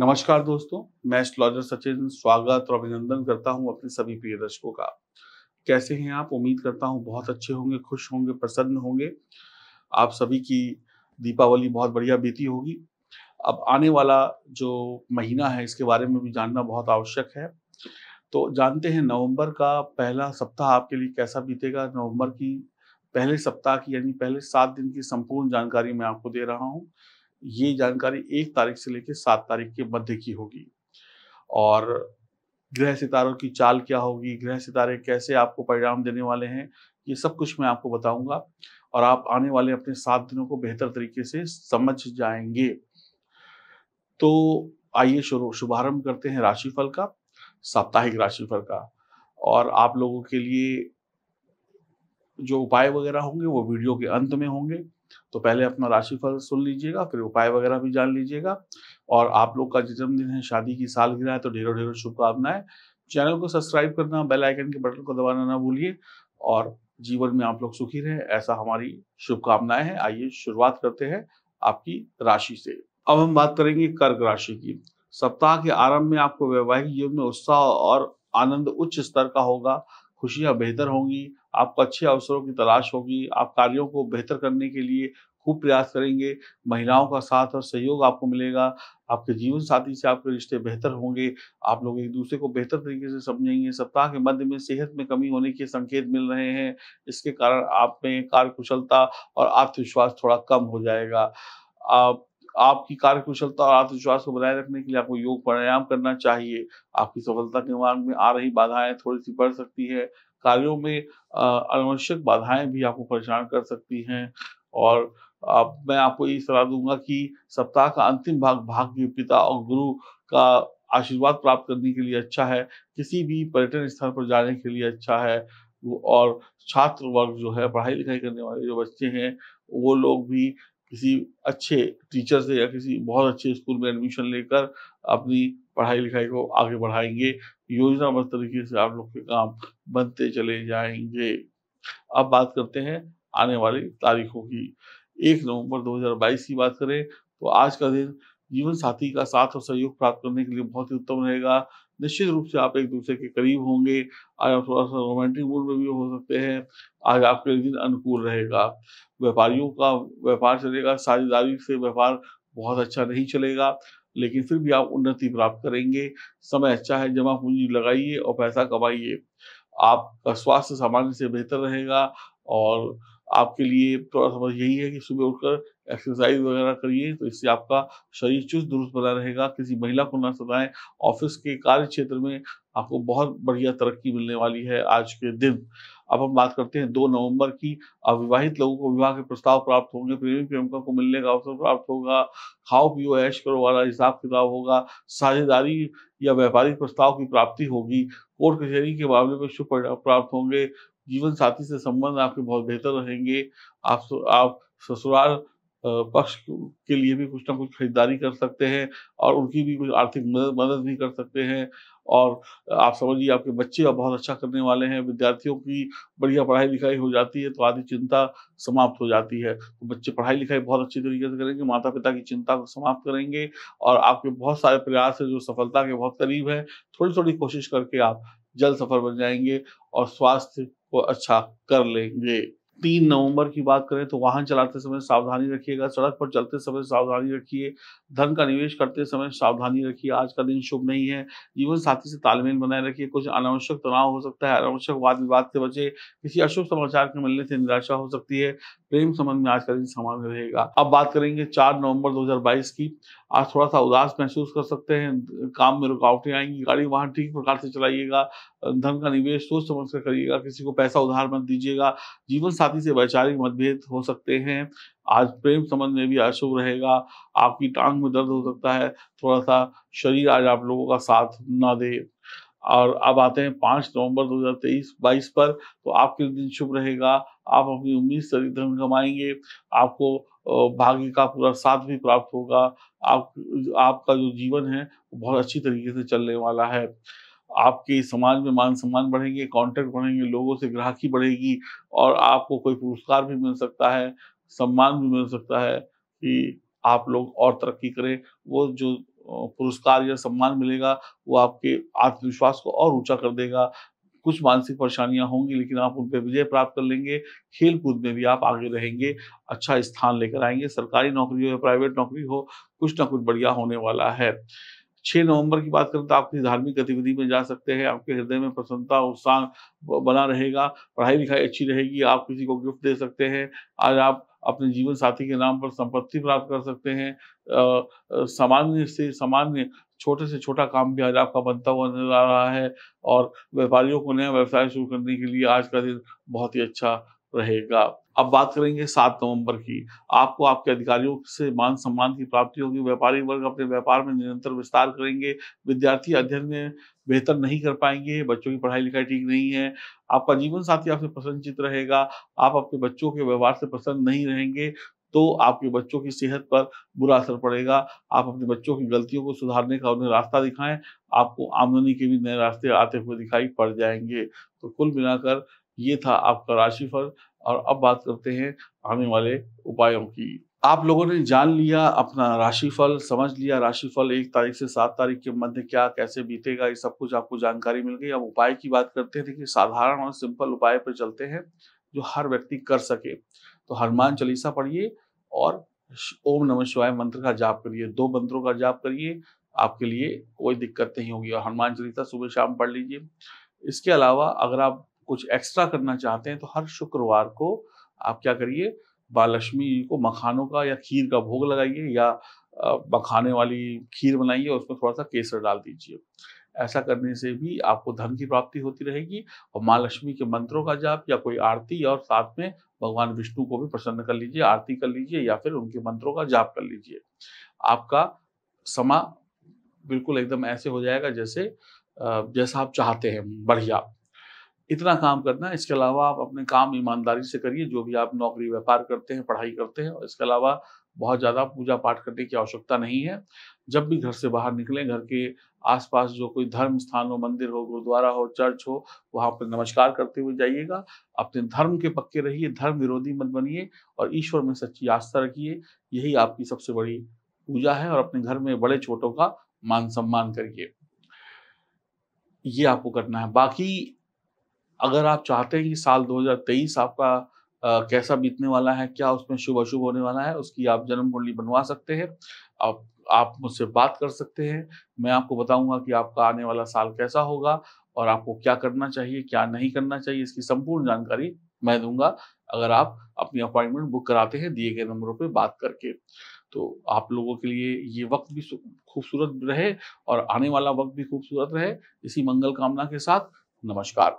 नमस्कार दोस्तों मैं एस्ट्रोलॉजर सचिन स्वागत और अभिनंदन करता हूं अपने सभी प्रिय दर्शकों का कैसे हैं आप उम्मीद करता हूं बहुत अच्छे होंगे खुश होंगे प्रसन्न होंगे आप सभी की दीपावली बहुत बढ़िया बीती होगी अब आने वाला जो महीना है इसके बारे में भी जानना बहुत आवश्यक है तो जानते हैं नवंबर का पहला सप्ताह आपके लिए कैसा बीतेगा नवंबर की पहले सप्ताह की यानी पहले सात दिन की संपूर्ण जानकारी मैं आपको दे रहा हूँ ये जानकारी एक तारीख से लेकर सात तारीख के मध्य की होगी और ग्रह सितारों की चाल क्या होगी ग्रह सितारे कैसे आपको परिणाम देने वाले हैं ये सब कुछ मैं आपको बताऊंगा और आप आने वाले अपने सात दिनों को बेहतर तरीके से समझ जाएंगे तो आइए शुरू शुभारंभ करते हैं राशिफल का साप्ताहिक राशिफल का और आप लोगों के लिए जो उपाय वगैरह होंगे वो वीडियो के अंत में होंगे तो पहले अपना राशिफल सुन लीजिएगा फिर उपाय वगैरह भी जान लीजिएगा और आप लोग का जन्मदिन है शादी की गिरा है तो ढेरों ढेरों शुभकामनाएं चैनल को सब्सक्राइब करना बेल आइकन के बटन को दबाना ना भूलिए और जीवन में आप लोग सुखी रहे ऐसा हमारी शुभकामनाएं हैं आइए शुरुआत करते हैं आपकी राशि से अब हम बात करेंगे कर्क राशि की सप्ताह के आरंभ में आपको वैवाहिक जीवन में उत्साह और आनंद उच्च स्तर का होगा खुशियाँ बेहतर होंगी आपको अच्छे अवसरों की तलाश होगी आप कार्यों को बेहतर करने के लिए खूब प्रयास करेंगे महिलाओं का साथ और सहयोग आपको मिलेगा आपके जीवन साथी से आपके रिश्ते बेहतर होंगे आप लोग एक दूसरे को बेहतर तरीके से समझेंगे सप्ताह के मध्य में सेहत में कमी होने के संकेत मिल रहे हैं इसके कारण आप में कार्य कुशलता और आत्मविश्वास थोड़ा कम हो जाएगा आप आपकी कार्यकुशलता और आत्मविश्वास को बनाए रखने के लिए आपको योग प्राणायाम करना चाहिए आपकी सफलता के मार्ग में आ रही बाधाएं थोड़ी सी बढ़ सकती है कार्यों में अनावश्यक बाधाएं भी आपको परेशान कर सकती हैं और आप मैं आपको ये सलाह दूंगा कि सप्ताह का अंतिम भाग भाग्य पिता और गुरु का आशीर्वाद प्राप्त करने के लिए अच्छा है किसी भी पर्यटन स्थल पर जाने के लिए अच्छा है और छात्र वर्ग जो है पढ़ाई लिखाई करने वाले जो बच्चे हैं वो लोग भी किसी अच्छे टीचर से या किसी बहुत अच्छे स्कूल में एडमिशन लेकर अपनी पढ़ाई लिखाई को आगे बढ़ाएंगे योजनाबद्ध तरीके से आप लोग के काम बनते चले जाएंगे अब बात करते हैं आने वाली तारीखों की एक नवंबर 2022 की बात करें तो आज का दिन जीवन साथी का साथ और सहयोग प्राप्त करने के लिए बहुत ही उत्तम रहेगा निश्चित रूप से आप एक दूसरे के करीब होंगे आज आप थोड़ा सा रोमांटिक मूड में भी हो सकते हैं आज आपके दिन अनुकूल रहेगा व्यापारियों का व्यापार चलेगा साझेदारी से व्यापार बहुत अच्छा नहीं चलेगा लेकिन फिर भी आप उन्नति प्राप्त करेंगे समय अच्छा है जमा पूंजी लगाइए और पैसा कमाइए आपका स्वास्थ्य सामान्य से बेहतर रहेगा और आपके लिए थोड़ा सा बस यही है कि सुबह उठकर एक्सरसाइज वगैरह करिए तो इससे आपका शरीर चुस्त दुरुस्त बना रहेगा किसी महिला को ना सताएं ऑफिस के कार्य क्षेत्र में आपको बहुत बढ़िया तरक्की मिलने वाली है आज के दिन अब हम बात करते हैं दो नवंबर की अविवाहित लोगों को विवाह के प्रस्ताव प्राप्त होंगे प्रेमी प्रेमिका को मिलने का अवसर प्राप्त होगा खाओ पियो ऐश करो वाला हिसाब किताब होगा साझेदारी या व्यापारिक प्रस्ताव की प्राप्ति होगी कोर्ट कचहरी के मामले में शुभ प्राप्त होंगे जीवन साथी से संबंध आपके बहुत बेहतर रहेंगे आप आप ससुराल पक्ष के लिए भी कुछ ना कुछ खरीदारी कर सकते हैं और उनकी भी कुछ आर्थिक मदद मदद भी कर सकते हैं और आप समझिए आपके बच्चे अब बहुत अच्छा करने वाले हैं विद्यार्थियों की बढ़िया पढ़ाई लिखाई हो जाती है तो आधी चिंता समाप्त हो जाती है तो बच्चे पढ़ाई लिखाई बहुत अच्छी तरीके से करेंगे माता पिता की चिंता को समाप्त करेंगे और आपके बहुत सारे प्रयास है जो सफलता के बहुत करीब है थोड़ी थोड़ी कोशिश करके आप जल्द सफल बन जाएंगे और स्वास्थ्य वो अच्छा कर लेंगे तीन नवंबर की बात करें तो वाहन चलाते समय सावधानी रखिएगा सड़क पर चलते समय सावधानी रखिए धन का निवेश करते समय सावधानी रखिए आज का दिन शुभ नहीं है जीवन साथी से तालमेल बनाए रखिए कुछ अनावश्यक तनाव हो सकता है अनावश्यक वाद विवाद से बचे किसी अशुभ समाचार के मिलने से निराशा हो सकती है प्रेम संबंध में आज का दिन समान रहेगा अब बात करेंगे चार नवंबर 2022 की आज थोड़ा सा उदास महसूस कर सकते हैं काम में रुकावटें आएंगी गाड़ी वाहन ठीक प्रकार से चलाइएगा धन का निवेश सोच समझ कर करिएगा किसी को पैसा उधार मत दीजिएगा जीवन साथी से वैचारिक मतभेद हो सकते हैं आज प्रेम संबंध में भी अशुभ रहेगा आपकी टांग में दर्द हो सकता है थोड़ा सा शरीर आज आप लोगों का साथ ना दे और अब आते हैं पाँच नवंबर 2023 22 पर तो आपके दिन शुभ रहेगा आप अपनी उम्मीद से धन कमाएंगे आपको भाग्य का पूरा साथ भी प्राप्त होगा आप आपका जो जीवन है वो बहुत अच्छी तरीके से चलने वाला है आपके समाज में मान सम्मान बढ़ेंगे कांटेक्ट बढ़ेंगे लोगों से ग्राहकी बढ़ेगी और आपको कोई पुरस्कार भी मिल सकता है सम्मान भी मिल सकता है कि आप लोग और तरक्की करें वो जो पुरस्कार या सम्मान मिलेगा वो आपके आत्मविश्वास को और ऊंचा कर देगा कुछ मानसिक परेशानियां होंगी लेकिन आप उन पर विजय प्राप्त कर लेंगे खेल कूद में भी आप आगे रहेंगे अच्छा स्थान लेकर आएंगे सरकारी नौकरी हो या प्राइवेट नौकरी हो कुछ ना कुछ बढ़िया होने वाला है छह नवंबर की बात करें तो आप किसी धार्मिक गतिविधि में जा सकते हैं आपके हृदय में प्रसन्नता उत्साह बना रहेगा पढ़ाई लिखाई अच्छी रहेगी आप किसी को गिफ्ट दे सकते हैं आज आप अपने जीवन साथी के नाम पर संपत्ति प्राप्त कर सकते हैं सामान्य से सामान्य छोटे से छोटा काम भी आज आपका बनता हुआ नजर आ रहा है और व्यापारियों को नया व्यवसाय शुरू करने के लिए आज का दिन बहुत ही अच्छा रहेगा अब बात करेंगे सात नवंबर की आपको आपके अधिकारियों से मान सम्मान की प्राप्ति होगी व्यापारी वर्ग अपने व्यापार में निरंतर विस्तार करेंगे विद्यार्थी अध्ययन में बेहतर नहीं कर पाएंगे बच्चों की पढ़ाई लिखाई ठीक नहीं है आपका जीवन साथी आपसे प्रसन्नचित रहेगा आप अपने बच्चों के व्यवहार से प्रसन्न नहीं रहेंगे तो आपके बच्चों की सेहत पर बुरा असर पड़ेगा आप अपने बच्चों की गलतियों को सुधारने का उन्हें रास्ता दिखाएं आपको आमदनी के भी नए रास्ते आते हुए दिखाई पड़ जाएंगे तो कुल मिलाकर ये था आपका राशिफल और अब बात करते हैं आने वाले उपायों की आप लोगों ने जान लिया अपना राशिफल समझ लिया राशिफल एक तारीख से सात तारीख के मध्य क्या कैसे बीतेगा ये सब कुछ आपको जानकारी मिल गई अब उपाय की बात करते हैं देखिए साधारण और सिंपल उपाय पर चलते हैं जो हर व्यक्ति कर सके तो हनुमान चालीसा पढ़िए और ओम नमः शिवाय मंत्र का जाप करिए दो मंत्रों का जाप करिए आपके लिए कोई दिक्कत नहीं होगी और हनुमान चालीसा सुबह शाम पढ़ लीजिए इसके अलावा अगर आप कुछ एक्स्ट्रा करना चाहते हैं तो हर शुक्रवार को आप क्या करिए बालक्ष्मी को मखानों का या खीर का भोग लगाइए या मखाने वाली खीर बनाइए और उसमें थोड़ा सा केसर डाल दीजिए ऐसा करने से भी आपको धन की प्राप्ति होती रहेगी और माँ लक्ष्मी के मंत्रों का जाप या कोई आरती और साथ में भगवान विष्णु को भी प्रसन्न कर लीजिए आरती कर लीजिए या फिर उनके मंत्रों का जाप कर लीजिए आपका समा बिल्कुल एकदम ऐसे हो जाएगा जैसे जैसा आप चाहते हैं बढ़िया इतना काम करना है इसके अलावा आप अपने काम ईमानदारी से करिए जो भी आप नौकरी व्यापार करते हैं पढ़ाई करते हैं और इसके अलावा बहुत ज़्यादा पूजा पाठ करने की आवश्यकता नहीं है जब भी घर से बाहर निकलें घर के आसपास जो कोई धर्म स्थान हो मंदिर हो गुरुद्वारा हो चर्च हो वहाँ पर नमस्कार करते हुए जाइएगा अपने धर्म के पक्के रहिए धर्म विरोधी मत बनिए और ईश्वर में सच्ची आस्था रखिए यही आपकी सबसे बड़ी पूजा है और अपने घर में बड़े छोटों का मान सम्मान करिए ये आपको करना है बाकी अगर आप चाहते हैं कि साल 2023 आपका आ, कैसा बीतने वाला है क्या उसमें शुभ अशुभ होने वाला है उसकी आप जन्म कुंडली बनवा सकते हैं आप आप मुझसे बात कर सकते हैं मैं आपको बताऊंगा कि आपका आने वाला साल कैसा होगा और आपको क्या करना चाहिए क्या नहीं करना चाहिए इसकी संपूर्ण जानकारी मैं दूंगा अगर आप अपनी अपॉइंटमेंट बुक कराते हैं दिए गए नंबरों पर बात करके तो आप लोगों के लिए ये वक्त भी खूबसूरत रहे और आने वाला वक्त भी खूबसूरत रहे इसी मंगल कामना के साथ नमस्कार